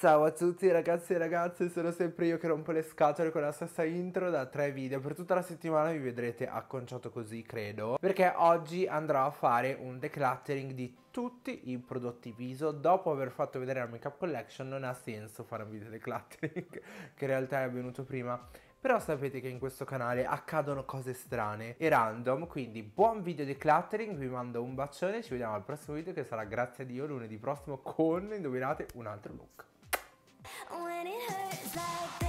Ciao a tutti ragazzi e ragazze, sono sempre io che rompo le scatole con la stessa intro da tre video Per tutta la settimana vi vedrete acconciato così, credo Perché oggi andrò a fare un decluttering di tutti i prodotti viso Dopo aver fatto vedere la make-up collection non ha senso fare un video decluttering Che in realtà è avvenuto prima però sapete che in questo canale accadono cose strane e random, quindi buon video decluttering, vi mando un bacione, ci vediamo al prossimo video che sarà grazie a Dio lunedì prossimo con, indovinate, un altro look. when it hurts like that.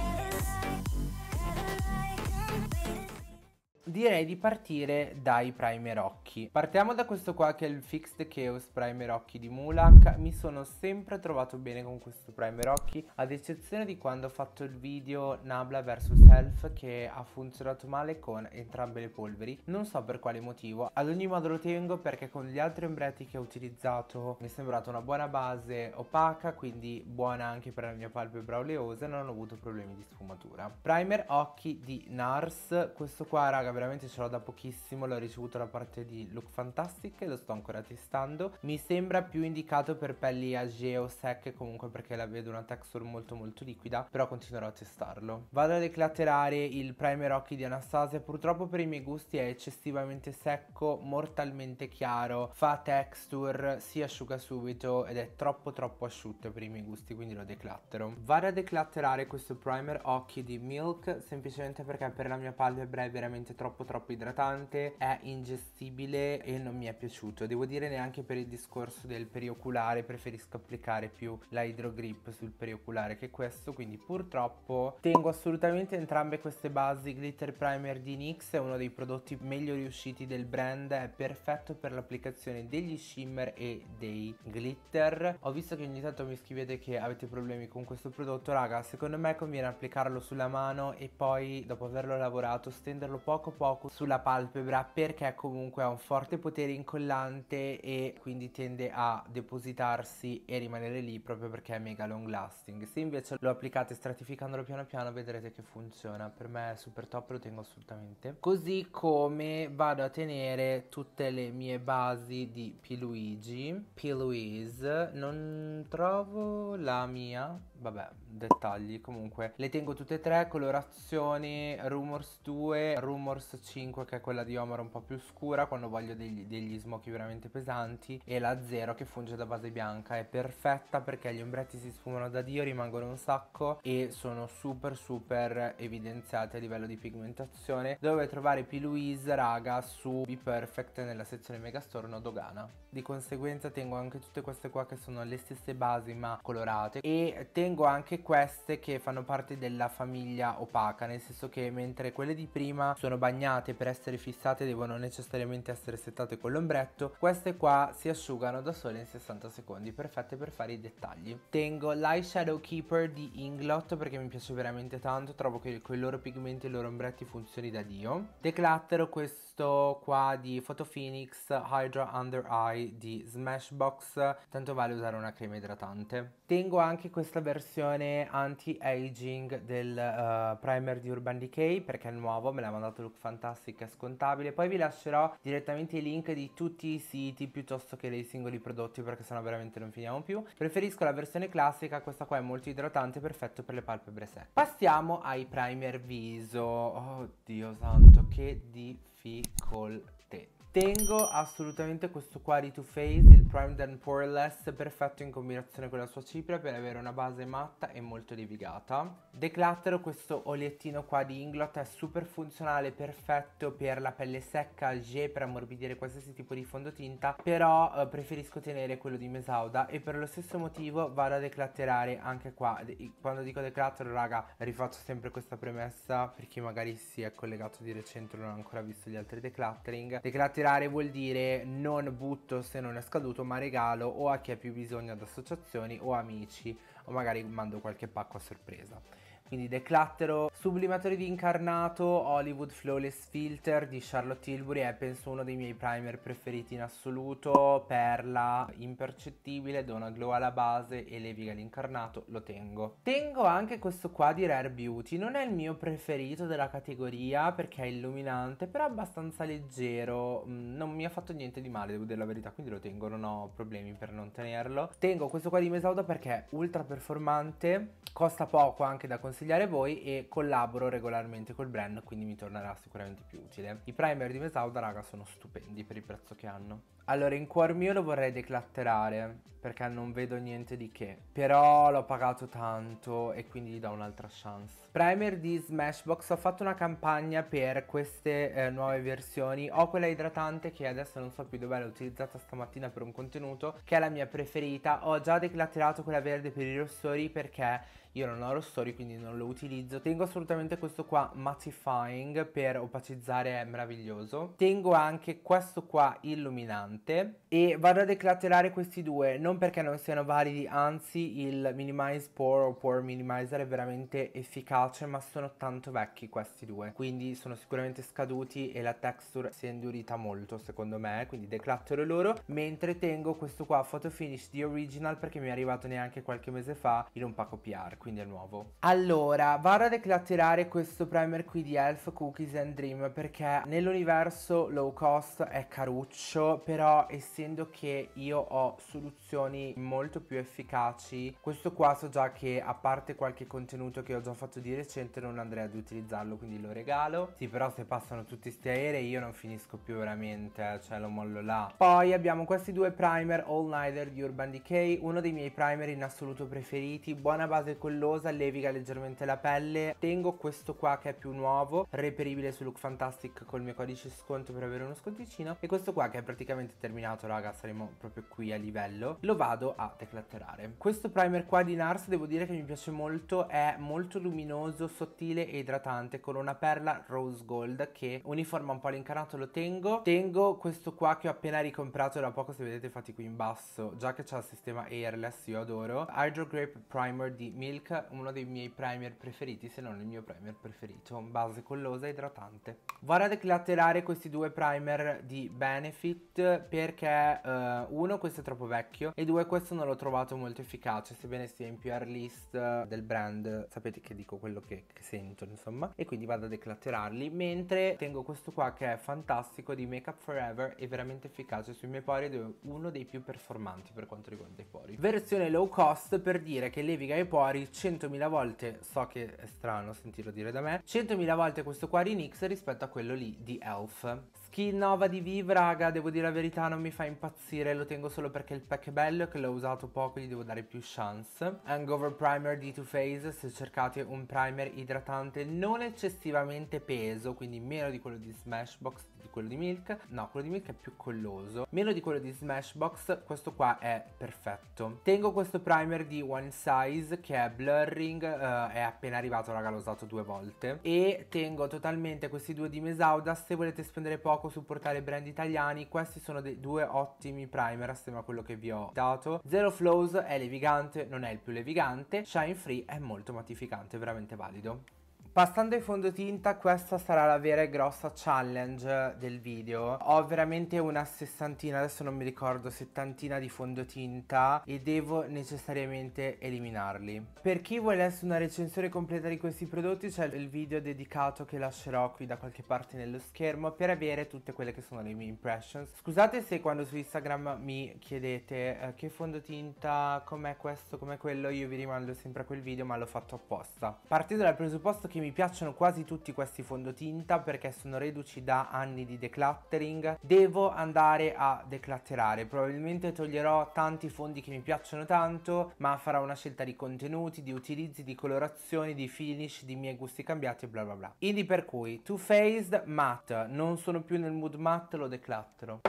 direi di partire dai primer occhi. Partiamo da questo qua che è il Fixed Chaos primer occhi di Mulak. Mi sono sempre trovato bene con questo primer occhi, ad eccezione di quando ho fatto il video Nabla vs Self che ha funzionato male con entrambe le polveri. Non so per quale motivo, ad ogni modo lo tengo perché con gli altri ombretti che ho utilizzato mi è sembrata una buona base opaca, quindi buona anche per la mia palpebra oleosa, non ho avuto problemi di sfumatura. Primer occhi di Nars, questo qua raga veramente ce l'ho da pochissimo, l'ho ricevuto da parte di Look Fantastic e lo sto ancora testando. Mi sembra più indicato per pelli agee o secche comunque perché la vedo una texture molto molto liquida, però continuerò a testarlo. Vado ad eclaterare il primer occhi di Anastasia, purtroppo per i miei gusti è eccessivamente secco, mortalmente chiaro, fa texture, si asciuga subito ed è troppo troppo asciutto per i miei gusti, quindi lo declattero. Vado ad declatterare questo primer occhi di Milk semplicemente perché per la mia palpebra è veramente troppo troppo troppo idratante, è ingestibile e non mi è piaciuto. Devo dire neanche per il discorso del perioculare preferisco applicare più la Hydrogrip sul perioculare che questo, quindi purtroppo tengo assolutamente entrambe queste basi Glitter Primer di NYX, è uno dei prodotti meglio riusciti del brand, è perfetto per l'applicazione degli shimmer e dei glitter. Ho visto che ogni tanto mi scrivete che avete problemi con questo prodotto, raga, secondo me conviene applicarlo sulla mano e poi dopo averlo lavorato stenderlo poco poco poco sulla palpebra perché comunque ha un forte potere incollante e quindi tende a depositarsi e rimanere lì proprio perché è mega long lasting. Se invece lo applicate stratificandolo piano piano vedrete che funziona. Per me è super top, lo tengo assolutamente. Così come vado a tenere tutte le mie basi di P. Luigi. P. Piluise, non trovo la mia, vabbè, dettagli comunque. Le tengo tutte e tre, colorazione, rumors 2, rumors Force 5 che è quella di Omar un po' più scura quando voglio degli, degli smoky veramente pesanti e la 0 che funge da base bianca è perfetta perché gli ombretti si sfumano da dio rimangono un sacco e sono super super evidenziati a livello di pigmentazione dove trovare P. Louise raga su Be Perfect nella sezione Megastore Dogana di conseguenza tengo anche tutte queste qua che sono le stesse basi ma colorate e tengo anche queste che fanno parte della famiglia opaca nel senso che mentre quelle di prima sono by bagnate per essere fissate devono necessariamente essere settate con l'ombretto, queste qua si asciugano da sole in 60 secondi, perfette per fare i dettagli. Tengo l'Eyeshadow Keeper di Inglot perché mi piace veramente tanto, trovo che con i loro pigmenti e i loro ombretti funzioni da dio. declattero questo questo qua di Photo Phoenix Hydra Under Eye di Smashbox, tanto vale usare una crema idratante. Tengo anche questa versione anti-aging del uh, primer di Urban Decay perché è nuovo, me l'ha mandato Look Fantastic, è scontabile. Poi vi lascerò direttamente i link di tutti i siti piuttosto che dei singoli prodotti perché sennò veramente non finiamo più. Preferisco la versione classica, questa qua è molto idratante, perfetto per le palpebre secche. Passiamo ai primer viso. Oddio santo, che difficoltà fee called Tengo assolutamente questo qua di Too Faced, il Prime and Poreless, perfetto in combinazione con la sua cipria per avere una base matta e molto levigata. Decluttero questo oliettino qua di Inglot, è super funzionale, perfetto per la pelle secca, G per ammorbidire qualsiasi tipo di fondotinta, però eh, preferisco tenere quello di Mesauda e per lo stesso motivo vado a declatterare anche qua. quando dico decluttero, raga, rifaccio sempre questa premessa per chi magari si è collegato di recente e non ha ancora visto gli altri decluttering. Decluttering tirare vuol dire non butto se non è scaduto, ma regalo o a chi ha più bisogno ad associazioni o amici o magari mando qualche pacco a sorpresa quindi Declattero, Sublimatore di Incarnato, Hollywood Flawless Filter di Charlotte Tilbury è penso uno dei miei primer preferiti in assoluto, Perla, Impercettibile, Dona Glow alla base e Leviga l'Incarnato, lo tengo. Tengo anche questo qua di Rare Beauty, non è il mio preferito della categoria perché è illuminante, però è abbastanza leggero, mm, non mi ha fatto niente di male, devo dire la verità, quindi lo tengo, non ho problemi per non tenerlo. Tengo questo qua di Mesauda perché è ultra performante, costa poco anche da considerare consigliare voi e collaboro regolarmente col brand quindi mi tornerà sicuramente più utile. I primer di Mesauda raga sono stupendi per il prezzo che hanno. Allora in cuor mio lo vorrei declatterare perché non vedo niente di che però l'ho pagato tanto e quindi gli do un'altra chance. Primer di Smashbox ho fatto una campagna per queste eh, nuove versioni ho quella idratante che adesso non so più dove l'ho utilizzata stamattina per un contenuto che è la mia preferita ho già declatterato quella verde per i rossori perché io non ho Rossori quindi non lo utilizzo tengo assolutamente questo qua mattifying per opacizzare è meraviglioso tengo anche questo qua illuminante e vado a declatterare questi due non perché non siano validi anzi il minimize pore o pore minimizer è veramente efficace ma sono tanto vecchi questi due quindi sono sicuramente scaduti e la texture si è indurita molto secondo me quindi declattero loro mentre tengo questo qua photo finish di original perché mi è arrivato neanche qualche mese fa in un pacco PR quindi è nuovo. Allora, vado a declatterare questo primer qui di Elf Cookies and Dream perché nell'universo low cost è caruccio, però essendo che io ho soluzioni molto più efficaci, questo qua so già che a parte qualche contenuto che ho già fatto di recente non andrei ad utilizzarlo, quindi lo regalo. Sì, però se passano tutti questi aerei io non finisco più veramente, eh, cioè lo mollo là. Poi abbiamo questi due primer All Nighter di Urban Decay, uno dei miei primer in assoluto preferiti, buona base con collosa, leviga leggermente la pelle. Tengo questo qua che è più nuovo, reperibile su Look Fantastic col mio codice sconto per avere uno sconticino. E questo qua che è praticamente terminato, raga, saremo proprio qui a livello. Lo vado a declatterare. Questo primer qua di NARS devo dire che mi piace molto, è molto luminoso, sottile e idratante con una perla rose gold che uniforma un po' l'incarnato, lo tengo. Tengo questo qua che ho appena ricomprato da poco, se vedete fatti qui in basso, già che c'è il sistema airless, io adoro. Hydro Grape Primer di Milk Milk, uno dei miei primer preferiti, se non il mio primer preferito, base collosa e idratante. Vorrei declatterare questi due primer di Benefit perché eh, uno questo è troppo vecchio e due questo non l'ho trovato molto efficace, sebbene sia in PR list eh, del brand, sapete che dico quello che, che sento insomma, e quindi vado a declatterarli, mentre tengo questo qua che è fantastico di Make Up Forever e veramente efficace sui miei pori ed è uno dei più performanti per quanto riguarda i pori. Versione low cost per dire che leviga i pori 100.000 volte, so che è strano sentirlo dire da me, 100.000 volte questo qua Rinix rispetto a quello lì di Elf. Skin Nova di Viv, raga, devo dire la verità, non mi fa impazzire, lo tengo solo perché il pack è bello, che l'ho usato poco, gli devo dare più chance. Hangover Primer di Too Faced, se cercate un primer idratante non eccessivamente peso, quindi meno di quello di Smashbox di quello di Milk. No, quello di Milk è più colloso. Meno di quello di Smashbox, questo qua è perfetto. Tengo questo primer di One Size che è blurring, uh, è appena arrivato, raga, l'ho usato due volte. E tengo totalmente questi due di Mesauda, se volete spendere poco, supportare brand italiani. Questi sono due ottimi primer assieme a quello che vi ho dato. Zero Flows è levigante, non è il più levigante. Shine Free è molto matificante, veramente valido. Passando ai fondotinta questa sarà la vera e grossa challenge del video Ho veramente una sessantina, adesso non mi ricordo, settantina di fondotinta E devo necessariamente eliminarli Per chi volesse una recensione completa di questi prodotti c'è il video dedicato che lascerò qui da qualche parte nello schermo Per avere tutte quelle che sono le mie impressions Scusate se quando su Instagram mi chiedete eh, che fondotinta, com'è questo, com'è quello Io vi rimando sempre a quel video ma l'ho fatto apposta Partendo dal presupposto che mi piacciono quasi tutti questi fondotinta perché sono reduci da anni di decluttering. Devo andare a declatterare, probabilmente toglierò tanti fondi che mi piacciono tanto, ma farò una scelta di contenuti, di utilizzi, di colorazioni, di finish, di miei gusti cambiati e bla bla bla. Quindi per cui Too Faced Matte, non sono più nel mood matte, lo declattero.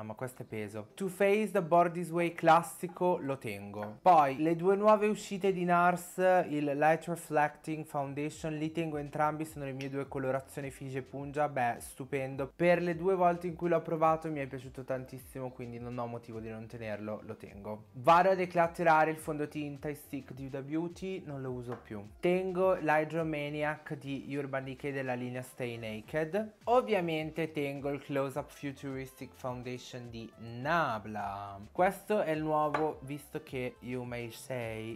Ah, ma questo è peso. Too Faced Board Way classico lo tengo. Poi le due nuove uscite di NARS, il Light Reflecting Foundation, li tengo entrambi, sono le mie due colorazioni Fige Punja. beh, stupendo. Per le due volte in cui l'ho provato mi è piaciuto tantissimo, quindi non ho motivo di non tenerlo, lo tengo. Vado a declatterare il fondotinta e stick di Uda Beauty, non lo uso più. Tengo l'Hydromaniac di Urban Decay della linea Stay Naked. Ovviamente tengo il Close Up Futuristic Foundation Edition di Nabla. Questo è il nuovo, visto che You May Say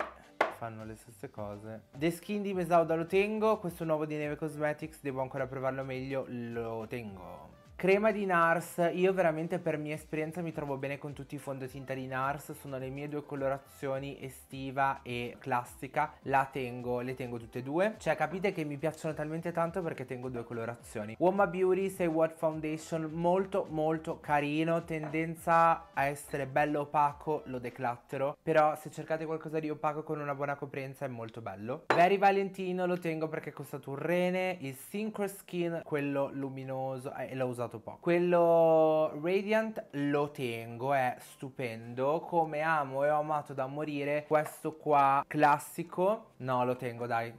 fanno le stesse cose. The Skin di Mesauda lo tengo, questo nuovo di Neve Cosmetics, devo ancora provarlo meglio, lo tengo. Crema di Nars, io veramente per mia esperienza mi trovo bene con tutti i fondotinta di Nars, sono le mie due colorazioni estiva e classica, la tengo, le tengo tutte e due, cioè capite che mi piacciono talmente tanto perché tengo due colorazioni. Woma Beauty Say What Foundation, molto molto carino, tendenza a essere bello opaco, lo declattero, però se cercate qualcosa di opaco con una buona coprenza è molto bello. Very Valentino lo tengo perché costa un rene, il Synchro Skin, quello luminoso, eh, l'ho usato usato poco. Quello Radiant lo tengo, è stupendo. Come amo e ho amato da morire questo qua classico. No, lo tengo, dai.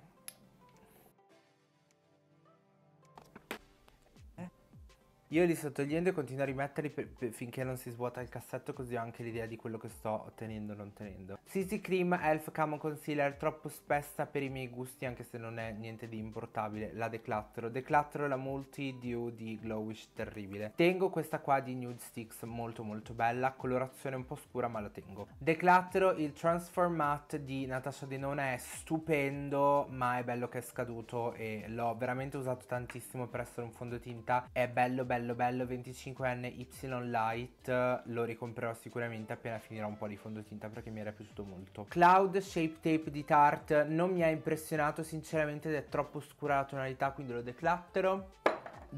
Io li sto togliendo e continuo a rimetterli per, per, finché non si svuota il cassetto così ho anche l'idea di quello che sto tenendo o non tenendo. CC Cream Elf Camo Concealer, troppo spessa per i miei gusti anche se non è niente di importabile, la declattero. Declattero la Multi Dew di Glowish, terribile. Tengo questa qua di Nude Sticks, molto molto bella, colorazione un po' scura ma la tengo. Declattero il Transform Matte di Natasha Denona, è stupendo ma è bello che è scaduto e l'ho veramente usato tantissimo per essere un fondotinta, è bello bello bello bello 25N Y Light lo ricomprerò sicuramente appena finirò un po' di fondotinta perché mi era piaciuto molto. Cloud Shape Tape di Tarte non mi ha impressionato sinceramente ed è troppo scura la tonalità quindi lo declatterò.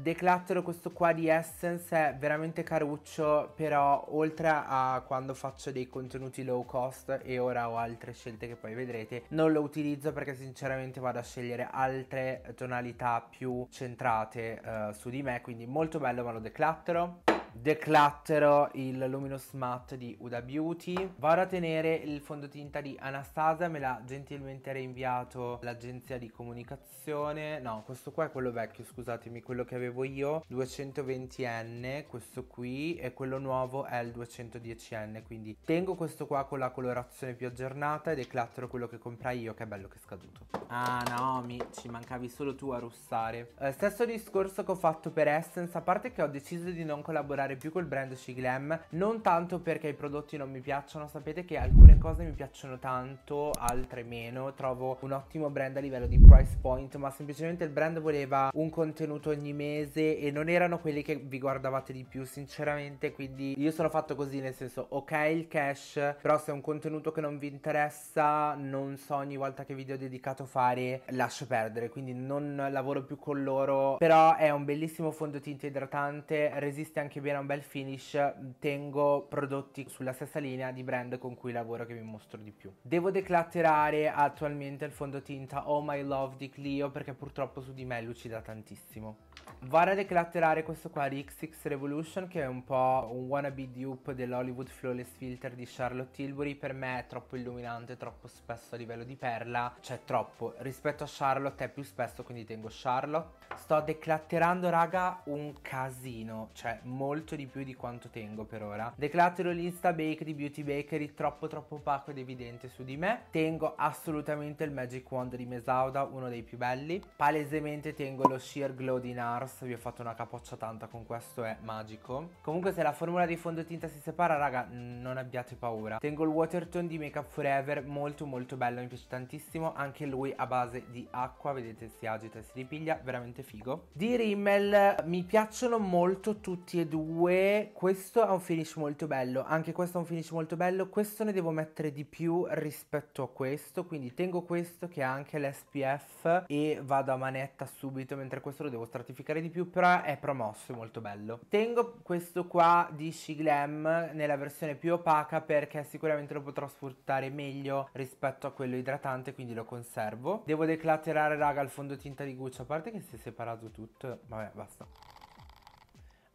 Declutter questo qua di Essence è veramente caruccio, però oltre a quando faccio dei contenuti low cost e ora ho altre scelte che poi vedrete, non lo utilizzo perché sinceramente vado a scegliere altre tonalità più centrate eh, su di me, quindi molto bello ma lo decluttero. Decluttero il Luminous Matte di Uda Beauty. Vado a tenere il fondotinta di Anastasia, me l'ha gentilmente reinviato l'agenzia di comunicazione. No, questo qua è quello vecchio, scusatemi, quello che avevo io, 220N, questo qui, e quello nuovo è il 210N, quindi tengo questo qua con la colorazione più aggiornata e decluttero quello che comprai io, che è bello che è scaduto. Ah, Naomi, ci mancavi solo tu a russare. Eh, stesso discorso che ho fatto per Essence, a parte che ho deciso di non collaborare utilizzare più col brand sui glam non tanto perché i prodotti non mi piacciono sapete che alcune cose mi piacciono tanto altre meno trovo un ottimo brand a livello di price point ma semplicemente il brand voleva un contenuto ogni mese e non erano quelli che vi guardavate di più sinceramente quindi io sono fatto così nel senso ok il cash però se è un contenuto che non vi interessa non so ogni volta che video ho dedicato fare lascio perdere quindi non lavoro più con loro però è un bellissimo fondotinta idratante resiste anche bene viene un bel finish tengo prodotti sulla stessa linea di brand con cui lavoro che vi mostro di più. Devo declatterare attualmente il fondotinta Oh My Love di Clio perché purtroppo su di me lucida tantissimo. Vado a declatterare questo qua di XX Revolution che è un po' un wannabe dupe dell'Hollywood Flawless Filter di Charlotte Tilbury Per me è troppo illuminante, troppo spesso a livello di perla Cioè troppo, rispetto a Charlotte è più spesso quindi tengo Charlotte Sto declatterando raga un casino, cioè molto molto di più di quanto tengo per ora. Declatero l'Insta Bake di Beauty Bakery, troppo troppo opaco ed evidente su di me. Tengo assolutamente il Magic Wand di Mesauda, uno dei più belli. Palesemente tengo lo Sheer Glow di Nars, vi ho fatto una capoccia tanta con questo, è magico. Comunque se la formula di fondotinta si separa, raga, non abbiate paura. Tengo il Watertone di Makeup Forever, molto molto bello, mi piace tantissimo. Anche lui a base di acqua, vedete si agita e si ripiglia, veramente figo. Di Rimmel mi piacciono molto tutti e due 2, questo ha un finish molto bello, anche questo ha un finish molto bello, questo ne devo mettere di più rispetto a questo, quindi tengo questo che ha anche l'SPF e vado a manetta subito, mentre questo lo devo stratificare di più, però è promosso, è molto bello. Tengo questo qua di Shiglam nella versione più opaca perché sicuramente lo potrò sfruttare meglio rispetto a quello idratante, quindi lo conservo. Devo declatterare, raga, il fondotinta di Gucci, a parte che si è separato tutto, vabbè, basta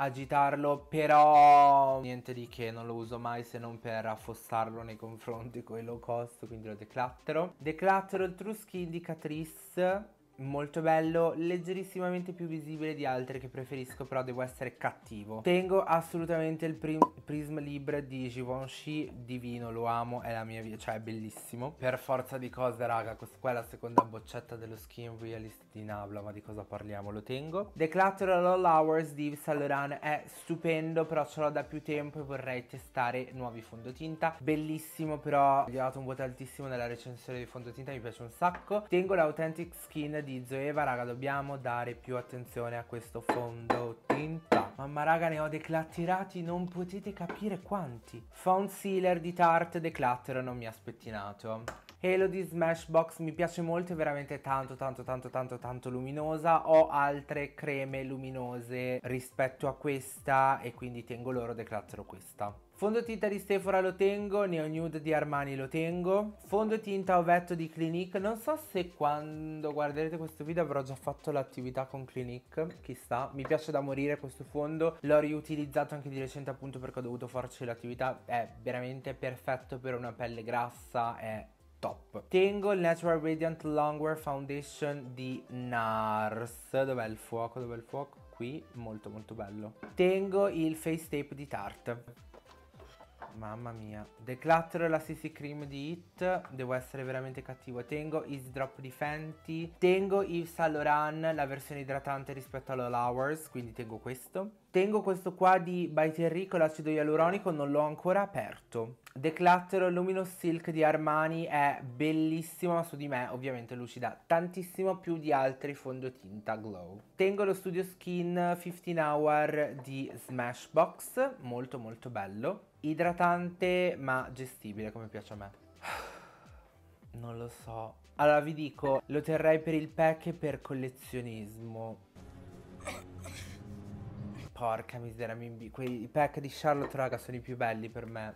agitarlo, però niente di che, non lo uso mai se non per affossarlo nei confronti con i low cost, quindi lo declattero. Declattero il True Skin di Catrice molto bello, leggerissimamente più visibile di altre che preferisco, però devo essere cattivo. Tengo assolutamente il Prism Libre di Givenchy, divino, lo amo, è la mia via, cioè è bellissimo. Per forza di cose, raga, questa è la seconda boccetta dello Skin Realist di Nabla, ma di cosa parliamo? Lo tengo. The Declutter All Hours di Yves Saint Laurent è stupendo, però ce l'ho da più tempo e vorrei testare nuovi fondotinta. Bellissimo, però gli ho dato un voto altissimo nella recensione di fondotinta, mi piace un sacco. Tengo l'Authentic Skin di utilizzo Eva raga dobbiamo dare più attenzione a questo fondo tinta Mamma raga ne ho declatterati non potete capire quanti Fa sealer di Tarte declatter non mi ha spettinato Halo di Smashbox mi piace molto, è veramente tanto tanto tanto tanto tanto luminosa. Ho altre creme luminose rispetto a questa e quindi tengo loro, declassero questa. Fondotinta di Sephora lo tengo, Neo Nude di Armani lo tengo. Fondotinta ovetto di Clinique, non so se quando guarderete questo video avrò già fatto l'attività con Clinique, chissà. Mi piace da morire questo fondo, l'ho riutilizzato anche di recente appunto perché ho dovuto farci l'attività. È veramente perfetto per una pelle grassa, è top. Tengo il Natural Radiant Longwear Foundation di NARS. Dov'è il fuoco? Dov'è il fuoco? Qui, molto molto bello. Tengo il face tape di Tarte. Mamma mia. Declutter la CC Cream di It. Devo essere veramente cattivo. Tengo Easy Drop di Fenty. Tengo Yves Saint Laurent, la versione idratante rispetto all'All Hours. Quindi tengo questo. Tengo questo qua di By Enrico, l'acido ialuronico, non l'ho ancora aperto. Declutter Luminous Silk di Armani è bellissimo su di me, ovviamente lucida tantissimo più di altri fondotinta glow. Tengo lo Studio Skin 15 Hour di Smashbox, molto molto bello idratante ma gestibile come piace a me. Non lo so. Allora vi dico, lo terrei per il pack e per collezionismo. Porca miseria, mi... quei pack di Charlotte raga sono i più belli per me.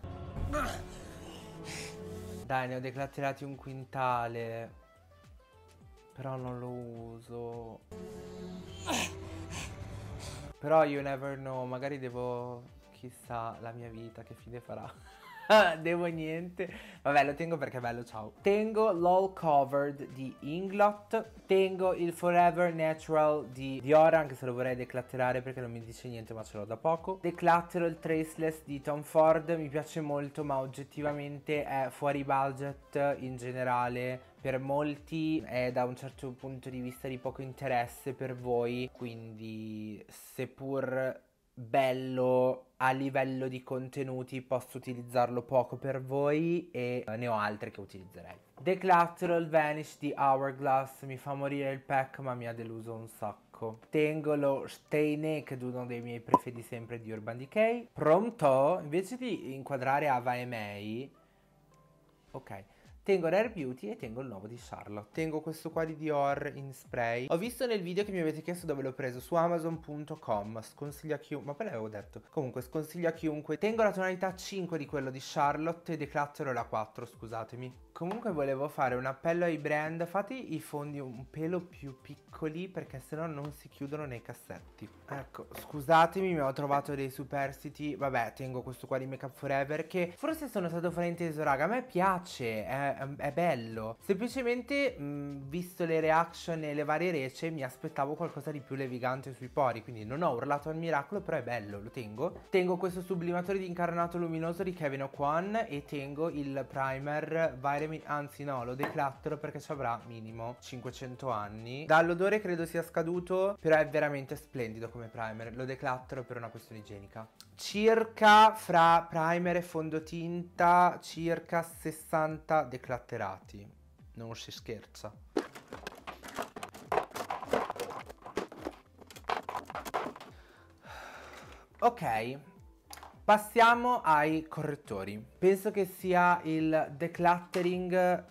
Dai, ne ho declatterati un quintale. Però non lo uso. Però you never know, magari devo chissà la mia vita che fine farà. Devo niente. Vabbè, lo tengo perché è bello, ciao. Tengo l'All Covered di Inglot. Tengo il Forever Natural di Dior, anche se lo vorrei declatterare perché non mi dice niente, ma ce l'ho da poco. Declattero il Traceless di Tom Ford, mi piace molto, ma oggettivamente è fuori budget in generale per molti è da un certo punto di vista di poco interesse per voi, quindi seppur bello a livello di contenuti posso utilizzarlo poco per voi e eh, ne ho altre che utilizzerei. The Clutteral Vanish di Hourglass mi fa morire il pack ma mi ha deluso un sacco. Tengo lo Stay Naked, uno dei miei preferiti sempre di Urban Decay. Pronto? Invece di inquadrare Ava e May... Ok. Tengo Rare Beauty e tengo il nuovo di Charlotte. Tengo questo qua di Dior in spray. Ho visto nel video che mi avete chiesto dove l'ho preso, su amazon.com. Sconsiglio a chiunque, ma poi l'avevo detto. Comunque sconsiglio a chiunque. Tengo la tonalità 5 di quello di Charlotte e declattero la 4, scusatemi. Comunque volevo fare un appello ai brand, fate i fondi un pelo più piccoli perché sennò non si chiudono nei cassetti. Ecco, scusatemi, mi ho trovato dei superstiti, vabbè, tengo questo qua di Make Up Forever che forse sono stato frainteso, raga, a me piace, eh, Ehm, è, bello. Semplicemente, mh, visto le reaction e le varie rece, mi aspettavo qualcosa di più levigante sui pori. Quindi non ho urlato al miracolo, però è bello, lo tengo. Tengo questo sublimatore di incarnato luminoso di Kevin O'Quan e tengo il primer Vitamin, anzi no, lo declattero perché ci avrà minimo 500 anni. Dall'odore credo sia scaduto, però è veramente splendido come primer. Lo declattero per una questione igienica circa fra primer e fondotinta circa 60 declatterati non si scherza ok passiamo ai correttori penso che sia il decluttering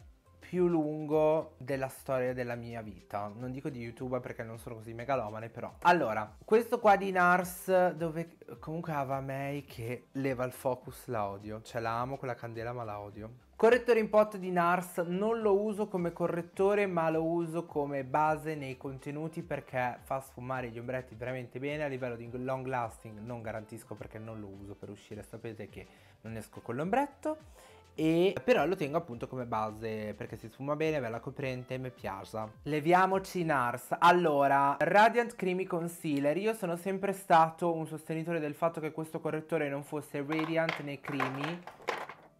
più lungo della storia della mia vita. Non dico di YouTube perché non sono così megalomane, però. Allora, questo qua di Nars, dove comunque Ava May che leva il focus, la odio. Cioè la amo con candela, ma la odio. Correttore in pot di NARS non lo uso come correttore ma lo uso come base nei contenuti perché fa sfumare gli ombretti veramente bene a livello di long lasting non garantisco perché non lo uso per uscire sapete che non esco con l'ombretto e però lo tengo appunto come base perché si sfuma bene, bella coprente e mi piace. Leviamoci NARS. Allora, Radiant Creamy Concealer. Io sono sempre stato un sostenitore del fatto che questo correttore non fosse Radiant né Creamy.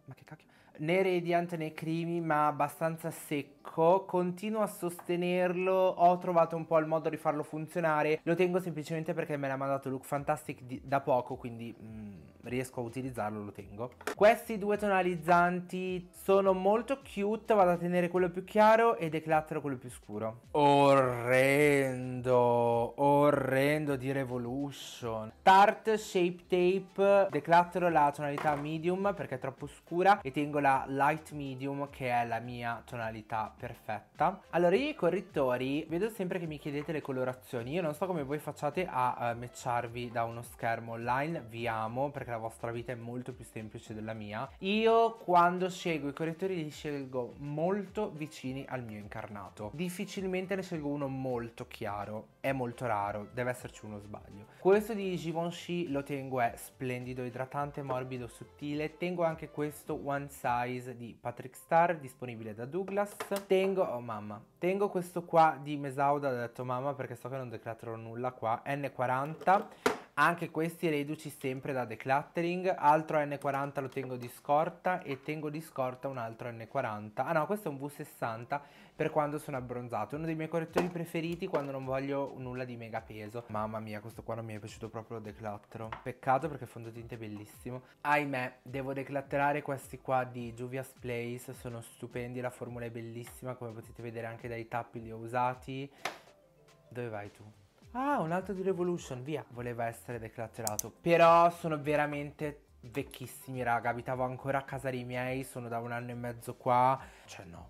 Ma che cacchio? né radiant né creamy ma abbastanza secco continuo a sostenerlo ho trovato un po' il modo di farlo funzionare lo tengo semplicemente perché me l'ha mandato Look Fantastic da poco quindi mm, riesco a utilizzarlo lo tengo. Questi due tonalizzanti sono molto cute, vado a tenere quello più chiaro e declattero quello più scuro. Orrendo, orrendo di Revolution. Tarte Shape Tape, declattero la tonalità medium perché è troppo scura e tengo la light medium che è la mia tonalità perfetta. Allora io i correttori, vedo sempre che mi chiedete le colorazioni, io non so come voi facciate a uh, matcharvi da uno schermo online, vi amo perché la la vostra vita è molto più semplice della mia. Io quando scelgo i correttori li scelgo molto vicini al mio incarnato. Difficilmente ne scelgo uno molto chiaro, è molto raro, deve esserci uno sbaglio. Questo di Givenchy lo tengo è splendido, idratante, morbido, sottile. Tengo anche questo One Size di Patrick Star disponibile da Douglas. Tengo, oh mamma, tengo questo qua di Mesauda, ho detto mamma perché so che non declaterò nulla qua, N40 anche questi reduci sempre da decluttering, altro N40 lo tengo di scorta e tengo di scorta un altro N40, ah no questo è un V60 per quando sono abbronzato, uno dei miei correttori preferiti quando non voglio nulla di mega peso, mamma mia questo qua non mi è piaciuto proprio decluttero, peccato perché il fondotinta è bellissimo, ahimè devo declatterare questi qua di Juvia's Place, sono stupendi, la formula è bellissima come potete vedere anche dai tappi li ho usati, dove vai tu? Ah, un altro di Revolution, via. Voleva essere declatterato. Però sono veramente vecchissimi, raga. Abitavo ancora a casa dei miei, sono da un anno e mezzo qua. Cioè, no.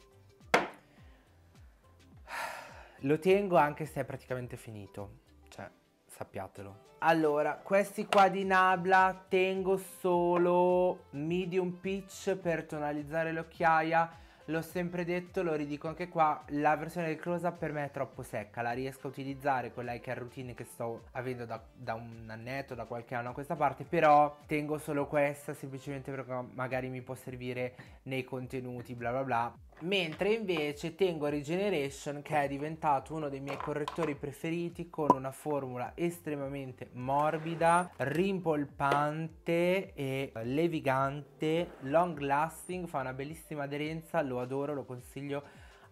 Lo tengo anche se è praticamente finito. Cioè, sappiatelo. Allora, questi qua di Nabla tengo solo medium pitch per tonalizzare l'occhiaia l'ho sempre detto, lo ridico anche qua, la versione del close up per me è troppo secca, la riesco a utilizzare con l'hiker routine che sto avendo da, da, un annetto, da qualche anno a questa parte, però tengo solo questa semplicemente perché magari mi può servire nei contenuti bla bla bla Mentre invece tengo Regeneration che è diventato uno dei miei correttori preferiti con una formula estremamente morbida, rimpolpante e levigante, long lasting, fa una bellissima aderenza, lo adoro, lo consiglio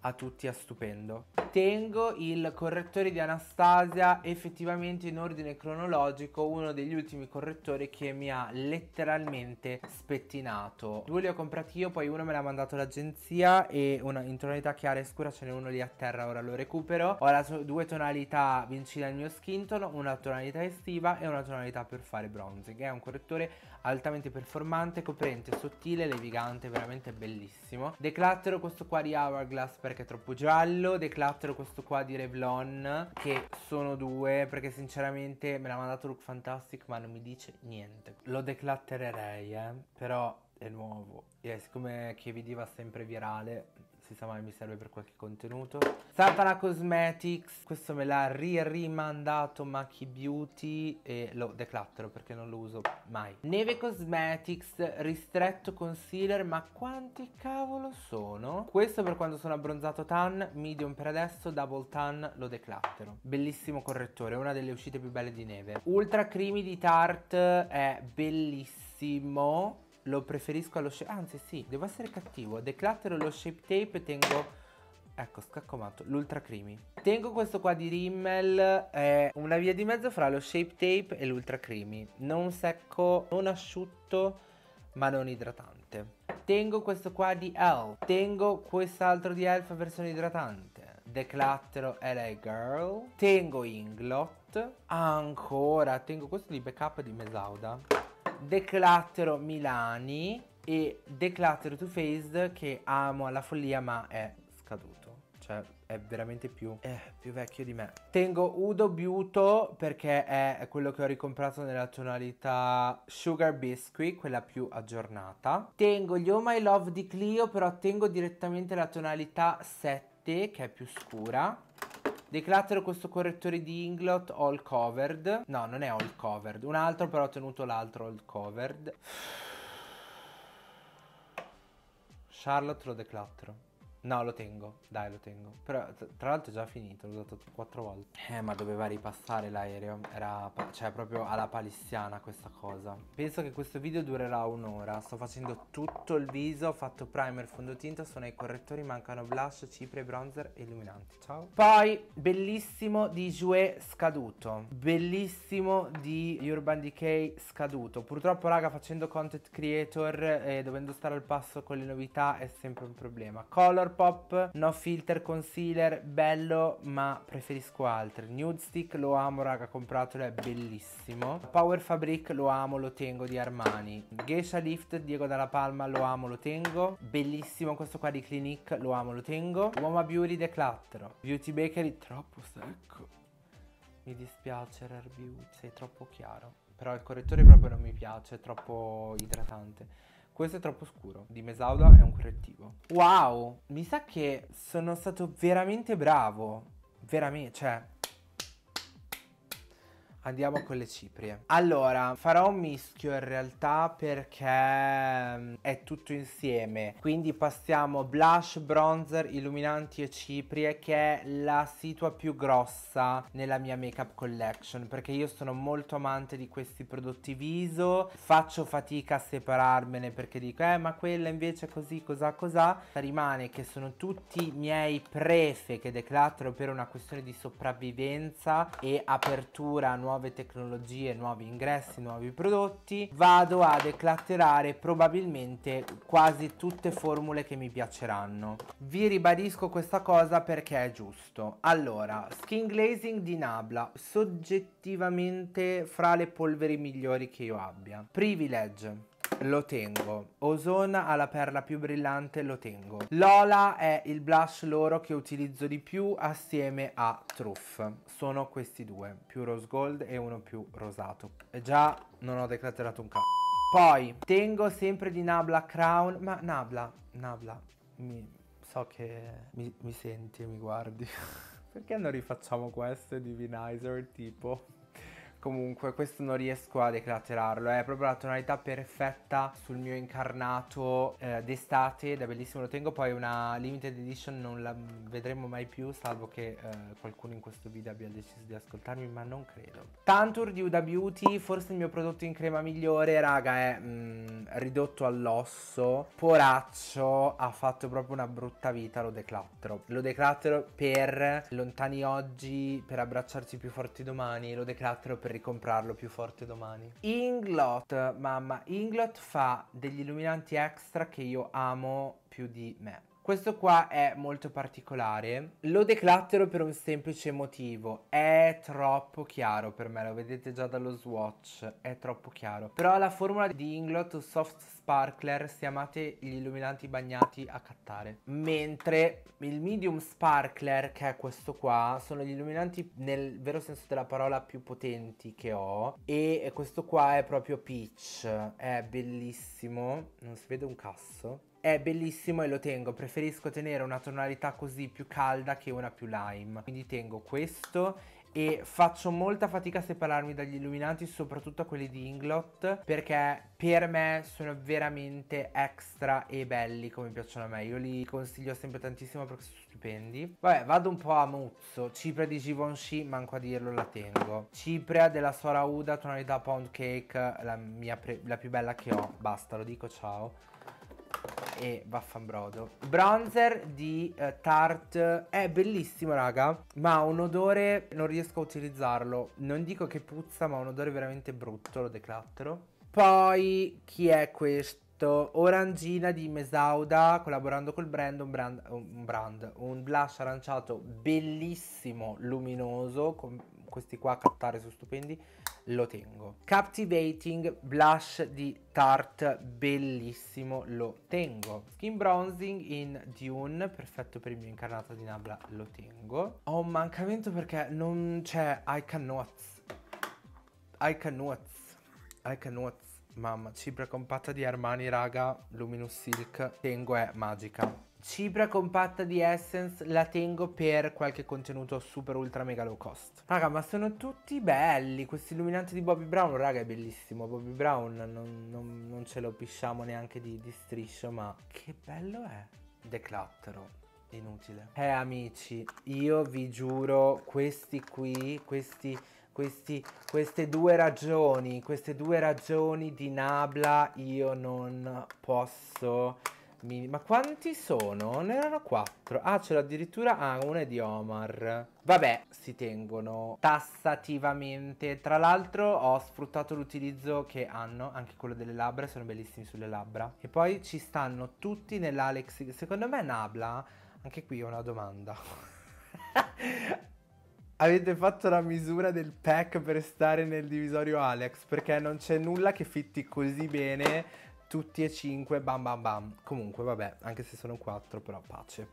a tutti a stupendo. Tengo il correttore di Anastasia effettivamente in ordine cronologico, uno degli ultimi correttori che mi ha letteralmente spettinato. Due li ho comprati io, poi uno me l'ha mandato l'agenzia e una in tonalità chiara e scura ce n'è uno lì a terra, ora lo recupero. Ho la due tonalità vicine al mio skin tone, una tonalità estiva e una tonalità per fare bronzing. È un correttore altamente performante, coprente, sottile, levigante, veramente bellissimo. Decluttero questo qua di Hourglass perché è troppo giallo, decluttero questo qua di Revlon che sono due perché sinceramente me l'ha mandato Look Fantastic ma non mi dice niente. Lo declattererei, eh, però è nuovo. E siccome Chiavi Diva sempre virale, si sa mai mi serve per qualche contenuto Satana Cosmetics questo me l'ha rimandato Maki Beauty e lo declattero perché non lo uso mai Neve Cosmetics ristretto concealer ma quanti cavolo sono? questo per quando sono abbronzato tan medium per adesso double tan lo declattero bellissimo correttore una delle uscite più belle di Neve Ultra Creamy di Tarte è bellissimo lo preferisco allo shape anzi sì devo essere cattivo declattero lo shape tape e tengo Ecco, scaccomato, l'ultra creamy. Tengo questo qua di Rimmel, è una via di mezzo fra lo shape tape e l'ultra creamy. Non secco, non asciutto, ma non idratante. Tengo questo qua di Elle, tengo quest'altro di Elf versione idratante. Declattero LA Girl, tengo Inglot, ancora, tengo questo di Backup di Mesauda. Declatero Milani e Declatero Too Faced che amo alla follia ma è scaduto. Cioè è veramente più, eh, più vecchio di me. Tengo Udo Biuto perché è quello che ho ricomprato nella tonalità Sugar Biscuit, quella più aggiornata. Tengo gli Oh My Love di Clio però tengo direttamente la tonalità 7 che è più scura Declutter questo correttore di Inglot all covered. No, non è all covered. Un altro però ho tenuto l'altro all covered. Charlotte lo decluttero. No, lo tengo, dai lo tengo. Però tra l'altro è già finito, l'ho usato quattro volte. Eh, ma doveva ripassare l'aereo. Era cioè proprio alla palissiana questa cosa. Penso che questo video durerà un'ora. Sto facendo tutto il viso, ho fatto primer, fondotinta, sono ai correttori, mancano blush, cipre, bronzer e illuminanti. Ciao. Poi, bellissimo di Jouet scaduto. Bellissimo di Urban Decay scaduto. Purtroppo, raga, facendo content creator e eh, dovendo stare al passo con le novità è sempre un problema. Color Pop No Filter Concealer, bello ma preferisco altri Nude Stick lo amo raga, compratelo, è bellissimo Power Fabric lo amo, lo tengo di Armani Geisha Lift, Diego Dalla Palma, lo amo, lo tengo Bellissimo questo qua di Clinique, lo amo, lo tengo Uoma Beauty Decluttero Beauty Bakery, troppo secco mi dispiace Rare Beauty, sei troppo chiaro. Però il correttore proprio non mi piace, è troppo idratante. Questo è troppo scuro. Di Mesauda è un correttivo. Wow, mi sa che sono stato veramente bravo. Veramente, cioè, Andiamo con le ciprie. Allora, farò un mischio in realtà perché mm, è tutto insieme. Quindi passiamo blush, bronzer, illuminanti e ciprie che è la situa più grossa nella mia makeup collection perché io sono molto amante di questi prodotti viso. Faccio fatica a separarmene perché dico "Eh, ma quella invece così, cos'ha, cos'ha". Rimane che sono tutti i miei prefe che declatro per una questione di sopravvivenza e apertura nuova nuove tecnologie, nuovi ingressi, nuovi prodotti, vado a declatterare probabilmente quasi tutte formule che mi piaceranno. Vi ribadisco questa cosa perché è giusto. Allora, skin glazing di Nabla, soggettivamente fra le polveri migliori che io abbia. Privilege, lo tengo. Ozone ha la perla più brillante, lo tengo. Lola è il blush loro che utilizzo di più assieme a Truff. Sono questi due, più rose gold e uno più rosato. E già non ho declaterato un cazzo. Poi, tengo sempre di Nabla Crown, ma Nabla, Nabla, mi, so che mi, mi senti e mi guardi. Perché non rifacciamo questo Divinizer tipo? comunque questo non riesco a declaterarlo è proprio la tonalità perfetta sul mio incarnato eh, d'estate è bellissimo lo tengo poi una limited edition non la vedremo mai più salvo che eh, qualcuno in questo video abbia deciso di ascoltarmi ma non credo Tantur di Uda Beauty forse il mio prodotto in crema migliore raga è mm, ridotto all'osso poraccio ha fatto proprio una brutta vita lo declattero lo declattero per lontani oggi per abbracciarci più forti domani lo declattero per ricomprarlo più forte domani. Inglot, mamma, Inglot fa degli illuminanti extra che io amo più di me. Questo qua è molto particolare. Lo declattero per un semplice motivo. È troppo chiaro per me, lo vedete già dallo swatch. È troppo chiaro. Però la formula di Inglot Soft Sparkler, se amate gli illuminanti bagnati a cattare. Mentre il Medium Sparkler, che è questo qua, sono gli illuminanti nel vero senso della parola più potenti che ho. E questo qua è proprio peach. È bellissimo. Non si vede un cazzo è bellissimo e lo tengo preferisco tenere una tonalità così più calda che una più lime quindi tengo questo e faccio molta fatica a separarmi dagli illuminanti soprattutto quelli di Inglot perché per me sono veramente extra e belli come piacciono a me io li consiglio sempre tantissimo perché sono stupendi vabbè vado un po' a muzzo cipria di Givenchy manco a dirlo la tengo cipria della Sora Uda tonalità pound cake la, mia la più bella che ho basta lo dico ciao e vaffanbrodo Bronzer di eh, Tarte È bellissimo raga Ma ha un odore Non riesco a utilizzarlo Non dico che puzza ma ha un odore veramente brutto Lo declattero Poi chi è questo? Orangina di Mesauda collaborando col brand un, brand un, brand un blush aranciato bellissimo luminoso con questi qua a cattare sono stupendi, lo tengo. Captivating Blush di Tarte, bellissimo, lo tengo. Skin Bronzing in Dune, perfetto per il mio incarnato di Nabla, lo tengo. Ho un mancamento perché non c'è I cannot, I cannot, I cannot. Mamma, cipria compatta di Armani, raga, Luminous Silk. Tengo è magica. Cipra compatta di Essence la tengo per qualche contenuto super ultra mega low cost. Raga, ma sono tutti belli. Questo illuminante di Bobby Brown, raga, è bellissimo. Bobby Brown non, non, non ce lo pisciamo neanche di, di striscio, ma che bello è. Declattero inutile. Eh amici, io vi giuro, questi qui, questi, questi, queste due ragioni, queste due ragioni di Nabla io non posso ma quanti sono? Ne erano quattro. Ah, ce l'ho addirittura... Ah, una è di Omar. Vabbè, si tengono tassativamente. Tra l'altro ho sfruttato l'utilizzo che hanno, anche quello delle labbra, sono bellissimi sulle labbra. E poi ci stanno tutti nell'Alex... Secondo me Nabla... Anche qui ho una domanda. Avete fatto la misura del pack per stare nel divisorio Alex perché non c'è nulla che fitti così bene tutti e cinque, bam bam bam. Comunque vabbè, anche se sono quattro, però pace.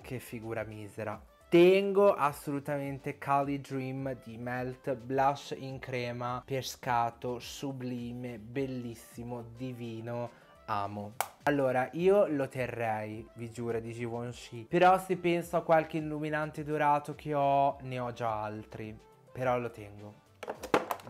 Che figura misera. Tengo assolutamente Cali Dream di Melt, blush in crema, pescato, sublime, bellissimo, divino, amo. Allora, io lo terrei, vi giuro, di Givenchy. Però se penso a qualche illuminante dorato che ho, ne ho già altri. Però lo tengo.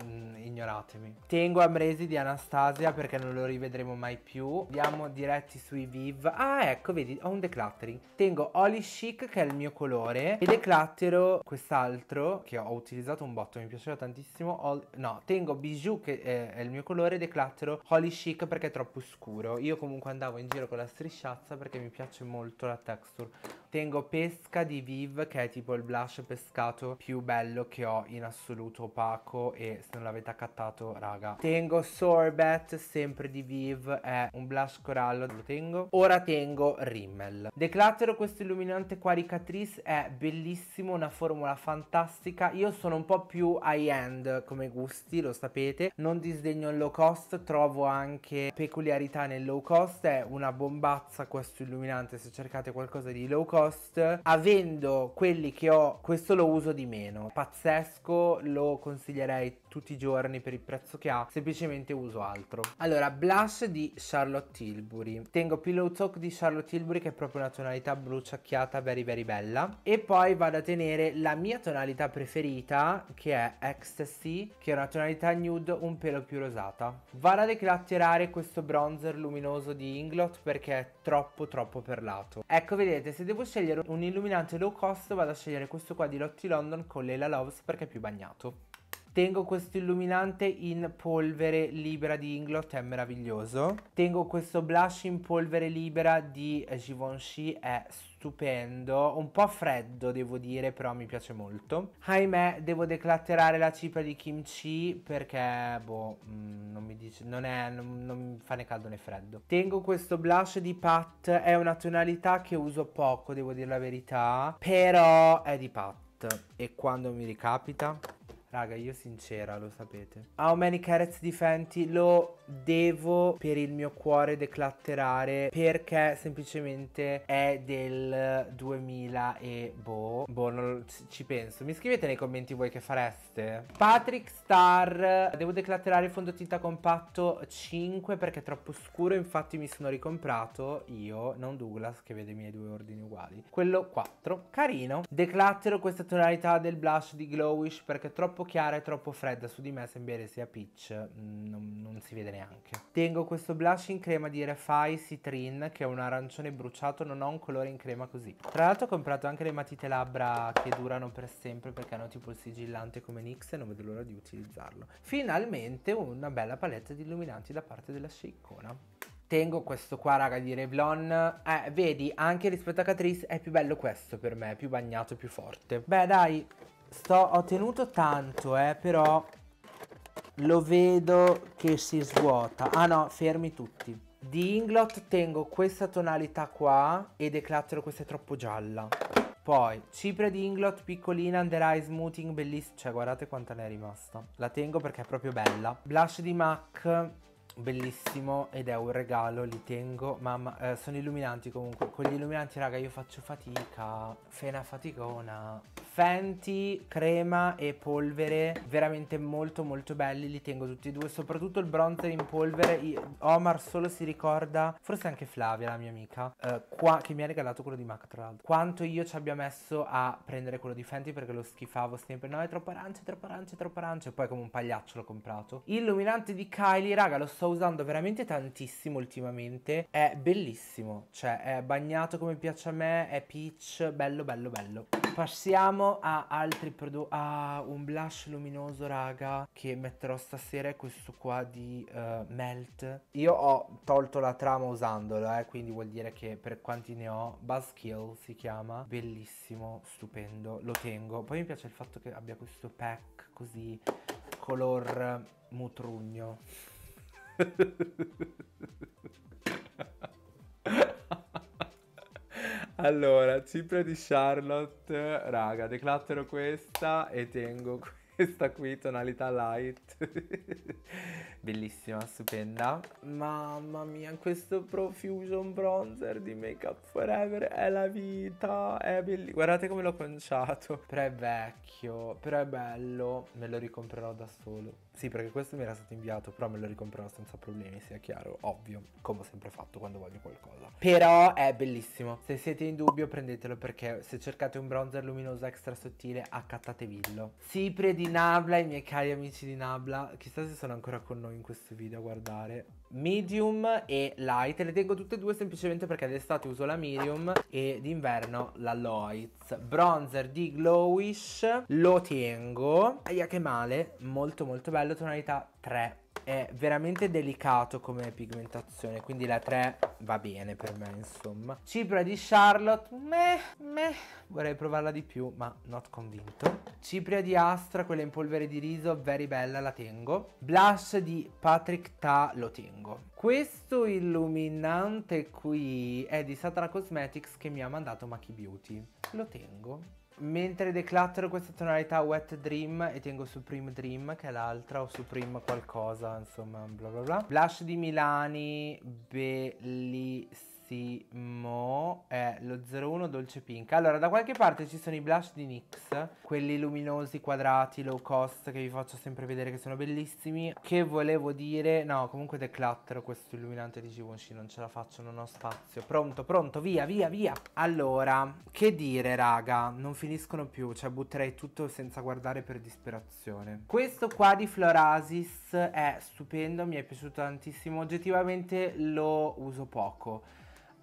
Mm, ignoratemi. Tengo Amresi di Anastasia perché non lo rivedremo mai più. Andiamo diretti sui Viv. Ah, ecco, vedi, ho un decluttering. Tengo Holy Chic che è il mio colore e decluttero quest'altro che ho utilizzato un botto, mi piaceva tantissimo. All... No, tengo Bijou che è il mio colore e decluttero Holy Chic perché è troppo scuro. Io comunque andavo in giro con la strisciazza perché mi piace molto la texture. Tengo Pesca di Viv che è tipo il blush pescato più bello che ho in assoluto opaco e se non l'avete accattato raga Tengo Sorbet sempre di Vive è un blush corallo lo tengo Ora tengo Rimmel declattero questo illuminante qua quaricatrice è bellissimo una formula fantastica Io sono un po' più high end come gusti lo sapete Non disdegno il low cost trovo anche peculiarità nel low cost È una bombazza questo illuminante se cercate qualcosa di low cost Avendo quelli che ho questo lo uso di meno Pazzesco lo consiglierei tutti i giorni per il prezzo che ha semplicemente uso altro allora blush di Charlotte Tilbury tengo Pillow Talk di Charlotte Tilbury che è proprio una tonalità blu ciacchiata very very bella e poi vado a tenere la mia tonalità preferita che è Ecstasy che è una tonalità nude un pelo più rosata vado ad eclatterare questo bronzer luminoso di Inglot perché è troppo troppo perlato ecco vedete se devo scegliere un illuminante low cost vado a scegliere questo qua di Lottie London con Leila Loves perché è più bagnato Tengo questo illuminante in polvere libera di Inglot, è meraviglioso. Tengo questo blush in polvere libera di Givenchy, è stupendo. Un po' freddo, devo dire, però mi piace molto. Ahimè, devo declatterare la cipria di kimchi perché, boh, mm, non mi dice, non è, non, non mi fa né caldo né freddo. Tengo questo blush di Pat, è una tonalità che uso poco, devo dire la verità, però è di Pat e quando mi ricapita Raga, io sincera, lo sapete. How many carrots di Fenty? Lo devo per il mio cuore declatterare perché semplicemente è del 2000 e boh, boh non ci penso. Mi scrivete nei commenti voi che fareste. Patrick Star, devo declatterare il fondotinta compatto 5 perché è troppo scuro, infatti mi sono ricomprato io, non Douglas che vede i miei due ordini uguali. Quello 4, carino. Declattero questa tonalità del blush di Glowish perché è troppo chiara e troppo fredda su di me, sembra sia peach, mm, non, non si vede neanche. Tengo questo blush in crema di Refai Citrine, che è un arancione bruciato, non ho un colore in crema così. Tra l'altro ho comprato anche le matite labbra che durano per sempre perché hanno tipo il sigillante come NYX e non vedo l'ora di utilizzarlo. Finalmente una bella palette di illuminanti da parte della Sheikona tengo questo qua raga di Revlon eh vedi anche rispetto a Catrice è più bello questo per me più bagnato e più forte beh dai sto, ho tenuto tanto eh però lo vedo che si svuota. Ah no, fermi tutti. Di Inglot tengo questa tonalità qua e declattero questa è troppo gialla. Poi, cipria di Inglot piccolina, under eye smoothing, bellissima. Cioè, guardate quanta ne è rimasta. La tengo perché è proprio bella. Blush di MAC, bellissimo ed è un regalo, li tengo. Mamma, eh, sono illuminanti comunque. Con gli illuminanti, raga, io faccio fatica. Fena faticona. Fenty, crema e polvere, veramente molto molto belli, li tengo tutti e due, soprattutto il bronzer in polvere, Omar solo si ricorda, forse anche Flavia la mia amica, eh, qua, che mi ha regalato quello di MAC tra l'altro, quanto io ci abbia messo a prendere quello di Fenty perché lo schifavo sempre, no è troppo arancia, troppo arancia, troppo arancia, e poi come un pagliaccio l'ho comprato. Illuminante di Kylie, raga, lo so sto usando veramente tantissimo ultimamente. È bellissimo, cioè è bagnato come piace a me, è peach, bello bello bello. Passiamo a altri prodotti. Ah, un blush luminoso, raga, che metterò stasera è questo qua di uh, Melt. Io ho tolto la trama usandolo, eh, quindi vuol dire che per quanti ne ho, Buzzkill si chiama. Bellissimo, stupendo, lo tengo. Poi mi piace il fatto che abbia questo pack così color eh, mutrugno. allora, cipria di Charlotte, raga, declattero questa e tengo questa qui, tonalità light bellissima, stupenda. Mamma mia, questo Profusion Bronzer di Make Up Forever è la vita, è bellissimo. Guardate come l'ho conciato. Però è vecchio, però è bello. Me lo ricomprerò da solo. Sì, perché questo mi era stato inviato, però me lo ricomprerò senza problemi, sia chiaro, ovvio, come ho sempre fatto quando voglio qualcosa. Però è bellissimo. Se siete in dubbio prendetelo perché se cercate un bronzer luminoso extra sottile, accattatevillo. Sipre di Nabla, i miei cari amici di Nabla, chissà se sono ancora con noi in questo video a guardare medium e light le tengo tutte e due semplicemente perché d'estate uso la medium e d'inverno la Lloyds. bronzer di Glowish lo tengo aia che male molto molto bello tonalità 3 è veramente delicato come pigmentazione, quindi la 3 va bene per me, insomma. Cipria di Charlotte, meh, meh, vorrei provarla di più, ma not convinto. Cipria di Astra, quella in polvere di riso, very bella, la tengo. Blush di Patrick Ta, lo tengo. Questo illuminante qui è di Satara Cosmetics che mi ha mandato Maki Beauty. Lo tengo. Mentre decluttero questa tonalità Wet Dream e tengo Supreme Dream che è l'altra o Supreme qualcosa insomma bla bla bla Blush di Milani bellissimo prossimo è lo 01 Dolce Pink. Allora, da qualche parte ci sono i blush di NYX, quelli luminosi, quadrati, low cost, che vi faccio sempre vedere che sono bellissimi. Che volevo dire... No, comunque decluttero questo illuminante di Givenchy, non ce la faccio, non ho spazio. Pronto, pronto, via, via, via! Allora, che dire, raga? Non finiscono più, cioè butterei tutto senza guardare per disperazione. Questo qua di Florasis è stupendo, mi è piaciuto tantissimo. Oggettivamente lo uso poco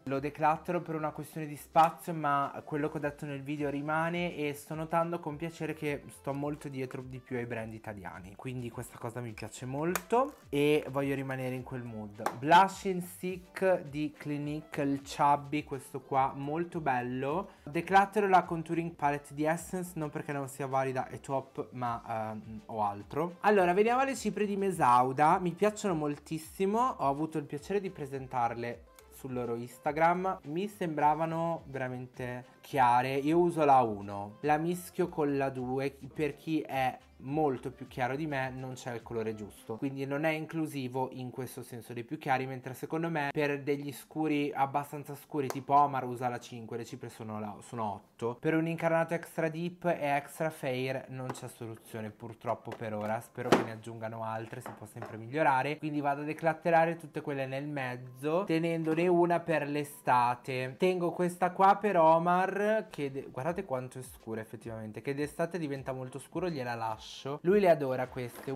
lo declattero per una questione di spazio ma quello che ho detto nel video rimane e sto notando con piacere che sto molto dietro di più ai brand italiani quindi questa cosa mi piace molto e voglio rimanere in quel mood Blush in Stick di Clinique il Chubby questo qua molto bello declattero la contouring palette di Essence non perché non sia valida e top ma ehm, ho altro allora veniamo alle cipre di Mesauda mi piacciono moltissimo ho avuto il piacere di presentarle sul loro Instagram mi sembravano veramente chiare. Io uso la 1, la mischio con la 2 per chi è molto più chiaro di me non c'è il colore giusto quindi non è inclusivo in questo senso dei più chiari mentre secondo me per degli scuri abbastanza scuri tipo Omar usa la 5 le cifre sono, la, sono 8 per un incarnato extra deep e extra fair non c'è soluzione purtroppo per ora spero che ne aggiungano altre si può sempre migliorare quindi vado a declatterare tutte quelle nel mezzo tenendone una per l'estate tengo questa qua per Omar che guardate quanto è scura effettivamente che d'estate diventa molto scuro gliela lascio fascio. Lui le adora queste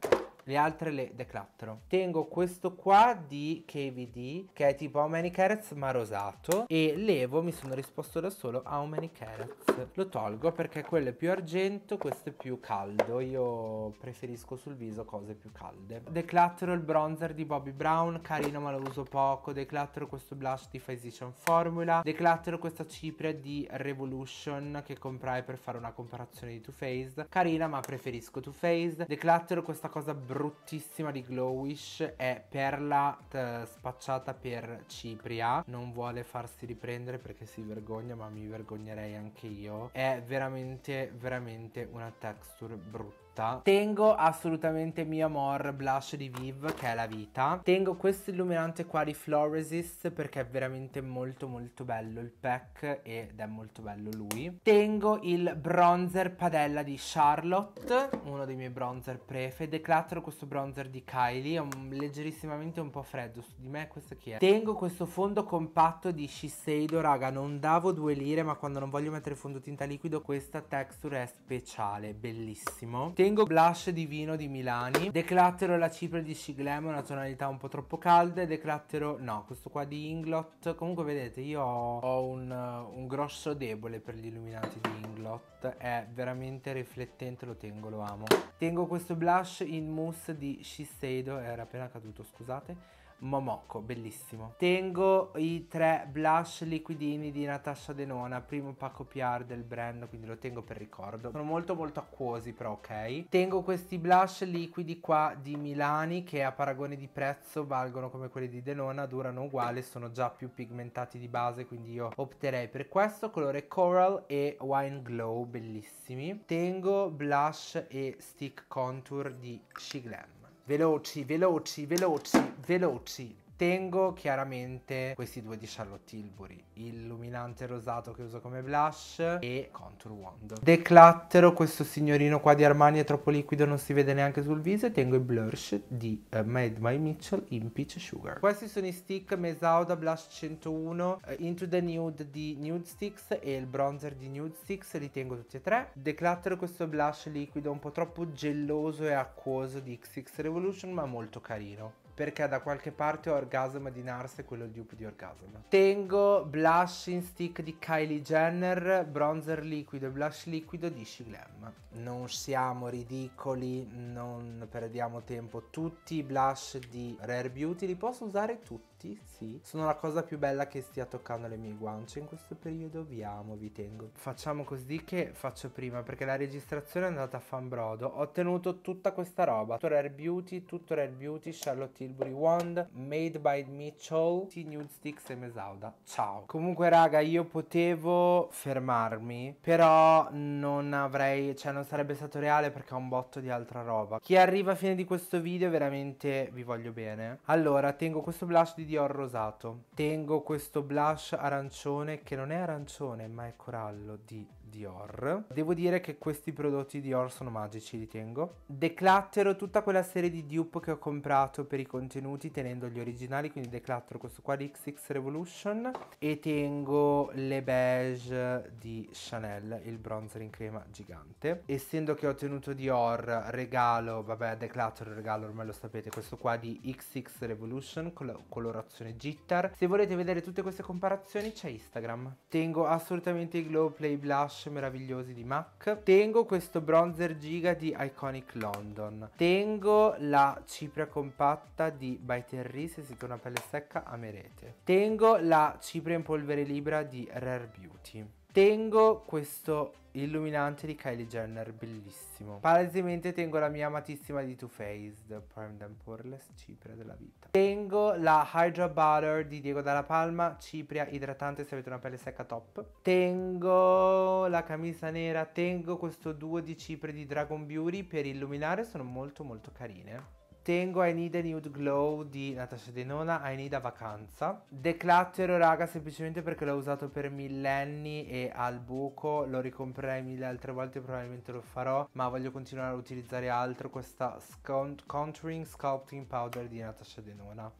le altre le decluttero. Tengo questo qua di KVD che è tipo How Many Carrots ma rosato e levo, mi sono risposto da solo, How Many Carrots. Lo tolgo perché quello è più argento, questo è più caldo, io preferisco sul viso cose più calde. Decluttero il bronzer di Bobby Brown, carino ma lo uso poco, decluttero questo blush di Physician Formula, decluttero questa cipria di Revolution che comprai per fare una comparazione di Too Faced, carina ma preferisco Too Faced, decluttero questa cosa bronzer bruttissima di Glowish è Perla eh, spacciata per Cipria. Non vuole farsi riprendere perché si vergogna, ma mi vergognerei anche io. È veramente, veramente una texture brutta rotta. Tengo assolutamente mia More Blush di Viv, che è la vita. Tengo questo illuminante qua di Floresist perché è veramente molto molto bello il pack ed è molto bello lui. Tengo il bronzer padella di Charlotte, uno dei miei bronzer prefe. Declatro questo bronzer di Kylie, è un, leggerissimamente un po' freddo su di me, questo che è? Tengo questo fondo compatto di Shiseido, raga, non davo due lire ma quando non voglio mettere fondotinta liquido questa texture è speciale, bellissimo. Tengo Tengo blush di vino di Milani. Declattero la cipria di Siglam, una tonalità un po' troppo calda. E declatterò, no, questo qua di Inglot. Comunque vedete, io ho un, un grosso debole per gli illuminati di Inglot. È veramente riflettente, lo tengo, lo amo. Tengo questo blush in mousse di Shiseido. Era appena caduto, scusate Momoko, bellissimo. Tengo i tre blush liquidini di Natasha Denona, primo pacco PR del brand, quindi lo tengo per ricordo. Sono molto molto acquosi però, ok? Tengo questi blush liquidi qua di Milani che a paragone di prezzo valgono come quelli di Denona, durano uguale, sono già più pigmentati di base, quindi io opterei per questo, colore Coral e Wine Glow, bellissimi. Tengo blush e stick contour di She Glam. veloci, veloci, veloci, veloci. Tengo chiaramente questi due di Charlotte Tilbury, il luminante rosato che uso come blush e Contour Wand. Declattero questo signorino qua di Armani, è troppo liquido, non si vede neanche sul viso e tengo i blush di uh, eh, Made by Mitchell in Peach Sugar. Questi sono i stick Mesauda Blush 101, uh, eh, Into the Nude di Nude Sticks e il bronzer di Nude Sticks, li tengo tutti e tre. Declattero questo blush liquido un po' troppo geloso e acquoso di XX Revolution ma molto carino perché da qualche parte Orgasm di Nars è quello il dupe di Orgasm. Tengo blushing stick di Kylie Jenner, bronzer liquido e blush liquido di Shiglam. Non siamo ridicoli, non perdiamo tempo. Tutti i blush di Rare Beauty li posso usare tutti fatti, sì. Sono la cosa più bella che stia toccando le mie guance in questo periodo. Vi amo, vi tengo. Facciamo così che faccio prima perché la registrazione è andata a fanbrodo. Ho ottenuto tutta questa roba. Tutto Rare Beauty, tutto Rare Beauty, Charlotte Tilbury Wand, Made by Mitchell, T-Nude Sticks e Mesauda. Ciao. Comunque raga, io potevo fermarmi, però non avrei, cioè non sarebbe stato reale perché ho un botto di altra roba. Chi arriva a fine di questo video veramente vi voglio bene. Allora, tengo questo blush di di or rosato. Tengo questo blush arancione che non è arancione ma è corallo di Dior. Devo dire che questi prodotti Dior sono magici, li tengo. Declatterò tutta quella serie di dupe che ho comprato per i contenuti tenendo gli originali, quindi declattero questo qua di XX Revolution e tengo le beige di Chanel, il bronzer in crema gigante. Essendo che ho tenuto Dior, regalo, vabbè, declattero regalo, ormai lo sapete, questo qua di XX Revolution col colorazione Gitter. Se volete vedere tutte queste comparazioni c'è Instagram. Tengo assolutamente i Glow Play Blush blush meravigliosi di MAC tengo questo bronzer giga di Iconic London tengo la cipria compatta di By Terry se siete una pelle secca amerete tengo la cipria in polvere libera di Rare Beauty tengo questo illuminante di Kylie Jenner, bellissimo. Palesemente tengo la mia amatissima di Too Faced, Prime and Poreless, cipria della vita. Tengo la Hydra Butter di Diego Dalla Palma, cipria idratante se avete una pelle secca top. Tengo la camisa nera, tengo questo duo di cipre di Dragon Beauty per illuminare, sono molto molto carine tengo I Need a Nude Glow di Natasha Denona, I Need a Vacanza. Decluttero raga semplicemente perché l'ho usato per millenni e al buco, lo ricomprerei mille altre volte, probabilmente lo farò, ma voglio continuare a utilizzare altro questa Contouring Sculpting Powder di Natasha Denona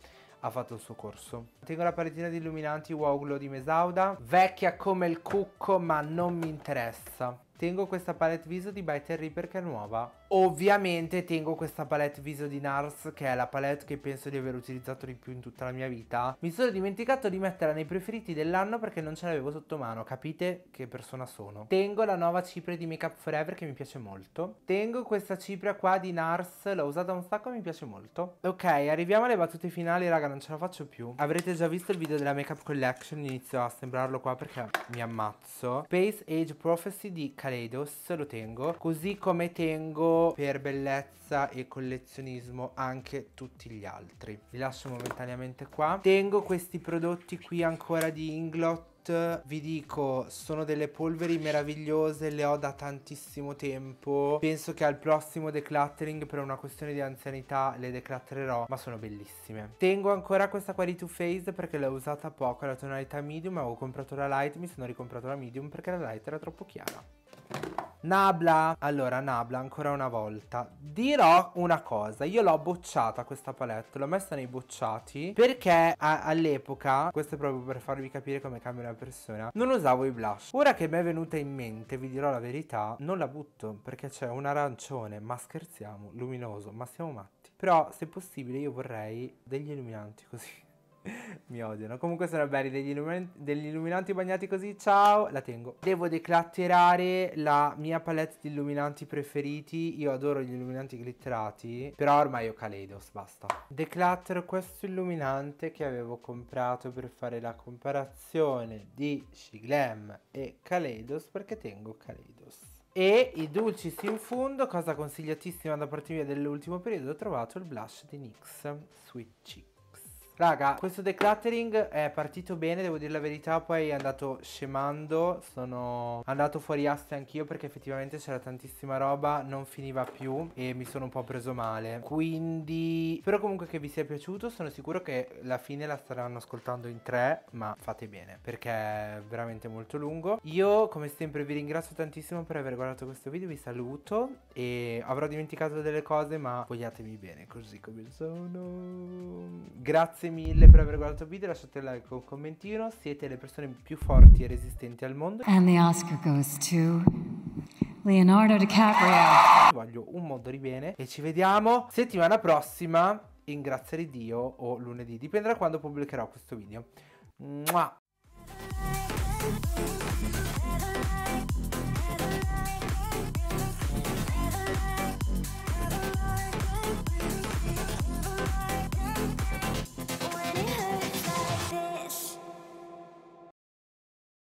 ha fatto il suo corso. Tengo la palettina di illuminanti Wow Glow di Mesauda, vecchia come il cucco ma non mi interessa. Tengo questa palette viso di By Terry perché è nuova. Ovviamente tengo questa palette viso di Nars che è la palette che penso di aver utilizzato di più in tutta la mia vita Mi sono dimenticato di metterla nei preferiti dell'anno perché non ce l'avevo sotto mano Capite che persona sono Tengo la nuova cipria di Make Up Forever che mi piace molto Tengo questa cipria qua di Nars L'ho usata un sacco e mi piace molto Ok arriviamo alle battute finali raga non ce la faccio più Avrete già visto il video della Make Up Collection Inizio a sembrarlo qua perché mi ammazzo Space Age Prophecy di Kaleidos lo tengo Così come tengo per bellezza e collezionismo anche tutti gli altri. Li lascio momentaneamente qua. Tengo questi prodotti qui ancora di Inglot vi dico sono delle polveri meravigliose le ho da tantissimo tempo penso che al prossimo decluttering per una questione di anzianità le declattererò ma sono bellissime tengo ancora questa qua di Too Faced perché l'ho usata poco la tonalità medium avevo comprato la light mi sono ricomprato la medium perché la light era troppo chiara Nabla, allora Nabla ancora una volta Dirò una cosa, io l'ho bocciata questa palette, l'ho messa nei bocciati Perché all'epoca, questo è proprio per farvi capire come cambia una persona Non usavo i blush Ora che mi è venuta in mente, vi dirò la verità, non la butto Perché c'è un arancione, ma scherziamo, luminoso, ma siamo matti Però se possibile io vorrei degli illuminanti così Mi odiano. Comunque sono belli degli, illumin degli, illuminanti bagnati così. Ciao, la tengo. Devo declatterare la mia palette di illuminanti preferiti. Io adoro gli illuminanti glitterati. Però ormai ho Kaleidos, basta. Declutter questo illuminante che avevo comprato per fare la comparazione di Shiglam e Kaleidos. Perché tengo Kaleidos. E i Dulcis in fondo, cosa consigliatissima da parte mia dell'ultimo periodo, ho trovato il blush di NYX Sweet Cheek. Raga, questo decluttering è partito bene, devo dire la verità, poi è andato scemando, sono andato fuori aste anch'io perché effettivamente c'era tantissima roba, non finiva più e mi sono un po' preso male. Quindi spero comunque che vi sia piaciuto, sono sicuro che la fine la staranno ascoltando in tre, ma fate bene perché è veramente molto lungo. Io come sempre vi ringrazio tantissimo per aver guardato questo video, vi saluto e avrò dimenticato delle cose ma vogliatemi bene così come sono. Grazie Grazie mille per aver guardato il video, lasciate like con un commentino, siete le persone più forti e resistenti al mondo. And the Oscar goes to Leonardo DiCaprio. Voglio un mondo di bene e ci vediamo settimana prossima in grazia di Dio o lunedì, dipenderà quando pubblicherò questo video. Mua.